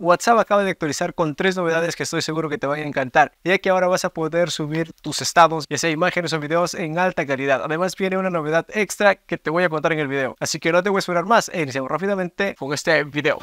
WhatsApp acaba de actualizar con tres novedades que estoy seguro que te van a encantar, ya que ahora vas a poder subir tus estados, ya sea imágenes o videos en alta calidad. Además viene una novedad extra que te voy a contar en el video, así que no te voy a esperar más e iniciamos rápidamente con este video.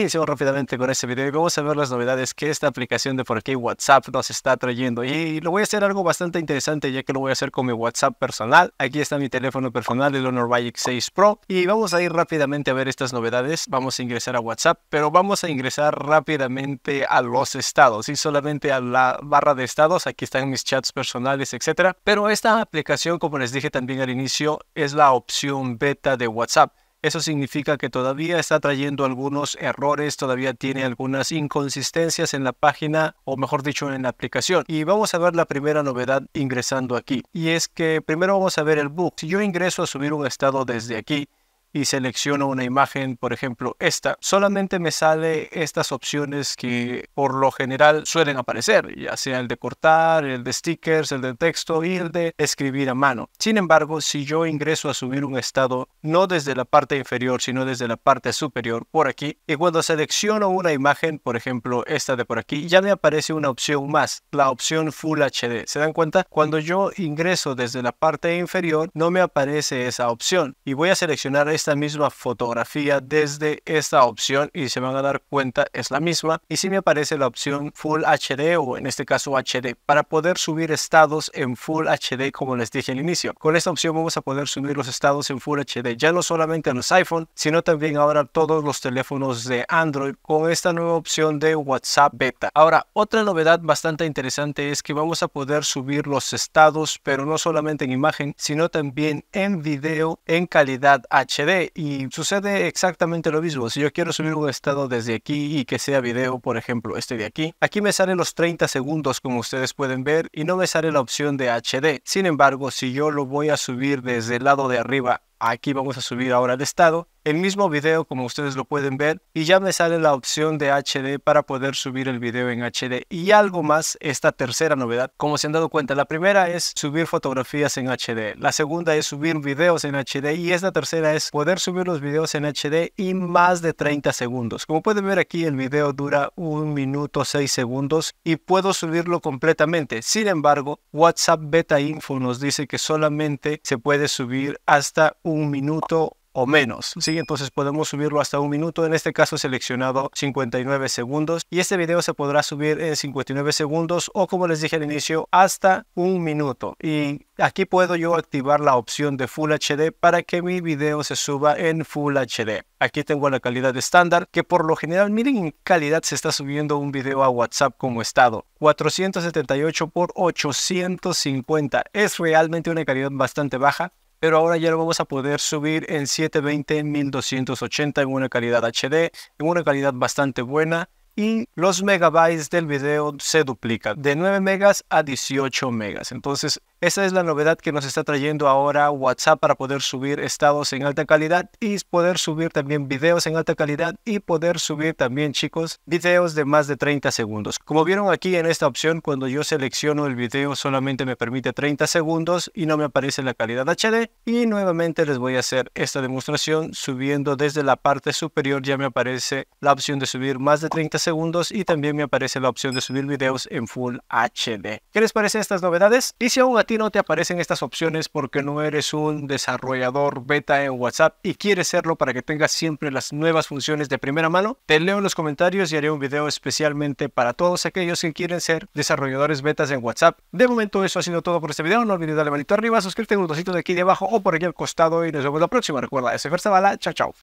y sigo rápidamente con este video y vamos a ver las novedades que esta aplicación de por qué WhatsApp nos está trayendo. Y lo voy a hacer algo bastante interesante ya que lo voy a hacer con mi WhatsApp personal. Aquí está mi teléfono personal, el Honor Magic 6 Pro. Y vamos a ir rápidamente a ver estas novedades. Vamos a ingresar a WhatsApp, pero vamos a ingresar rápidamente a los estados y solamente a la barra de estados. Aquí están mis chats personales, etcétera. Pero esta aplicación, como les dije también al inicio, es la opción beta de WhatsApp. Eso significa que todavía está trayendo algunos errores, todavía tiene algunas inconsistencias en la página o mejor dicho en la aplicación. Y vamos a ver la primera novedad ingresando aquí. Y es que primero vamos a ver el book. Si yo ingreso a subir un estado desde aquí, y selecciono una imagen, por ejemplo, esta, solamente me sale estas opciones que por lo general suelen aparecer, ya sea el de cortar, el de stickers, el de texto y el de escribir a mano. Sin embargo, si yo ingreso a subir un estado no desde la parte inferior, sino desde la parte superior por aquí, y cuando selecciono una imagen, por ejemplo, esta de por aquí, ya me aparece una opción más, la opción Full HD. ¿Se dan cuenta? Cuando yo ingreso desde la parte inferior, no me aparece esa opción y voy a seleccionar esta misma fotografía desde esta opción y se van a dar cuenta es la misma y si me aparece la opción Full HD o en este caso HD para poder subir estados en Full HD como les dije al inicio. Con esta opción vamos a poder subir los estados en Full HD ya no solamente en los iPhone sino también ahora todos los teléfonos de Android con esta nueva opción de WhatsApp Beta. Ahora otra novedad bastante interesante es que vamos a poder subir los estados pero no solamente en imagen sino también en video en calidad HD y sucede exactamente lo mismo. Si yo quiero subir un estado desde aquí y que sea video, por ejemplo, este de aquí, aquí me salen los 30 segundos como ustedes pueden ver y no me sale la opción de HD. Sin embargo, si yo lo voy a subir desde el lado de arriba Aquí vamos a subir ahora al estado, el mismo video como ustedes lo pueden ver y ya me sale la opción de HD para poder subir el video en HD y algo más esta tercera novedad. Como se han dado cuenta, la primera es subir fotografías en HD, la segunda es subir videos en HD y esta tercera es poder subir los videos en HD y más de 30 segundos. Como pueden ver aquí el video dura un minuto 6 segundos y puedo subirlo completamente. Sin embargo, WhatsApp Beta Info nos dice que solamente se puede subir hasta un un minuto o menos. Si Entonces podemos subirlo hasta un minuto, en este caso seleccionado 59 segundos y este video se podrá subir en 59 segundos o como les dije al inicio hasta un minuto y aquí puedo yo activar la opción de Full HD para que mi video se suba en Full HD. Aquí tengo la calidad estándar que por lo general miren en calidad se está subiendo un video a WhatsApp como estado. 478 por 850 es realmente una calidad bastante baja pero ahora ya lo vamos a poder subir en 720 en 1280 en una calidad HD, en una calidad bastante buena y los megabytes del video se duplican de 9 megas a 18 megas. Entonces esa es la novedad que nos está trayendo ahora WhatsApp para poder subir estados en alta calidad y poder subir también videos en alta calidad y poder subir también, chicos, videos de más de 30 segundos. Como vieron aquí en esta opción, cuando yo selecciono el video solamente me permite 30 segundos y no me aparece la calidad HD. Y nuevamente les voy a hacer esta demostración subiendo desde la parte superior ya me aparece la opción de subir más de 30 segundos y también me aparece la opción de subir videos en Full HD. ¿Qué les parece estas novedades? Y si aún no te aparecen estas opciones porque no eres un desarrollador beta en WhatsApp y quieres serlo para que tengas siempre las nuevas funciones de primera mano, te leo en los comentarios y haré un video especialmente para todos aquellos que quieren ser desarrolladores betas en WhatsApp. De momento eso ha sido todo por este video, no olvides darle manito arriba, suscríbete en un botoncito de aquí de abajo o por aquí al costado y nos vemos la próxima. Recuerda, ese Zavala, chao chao.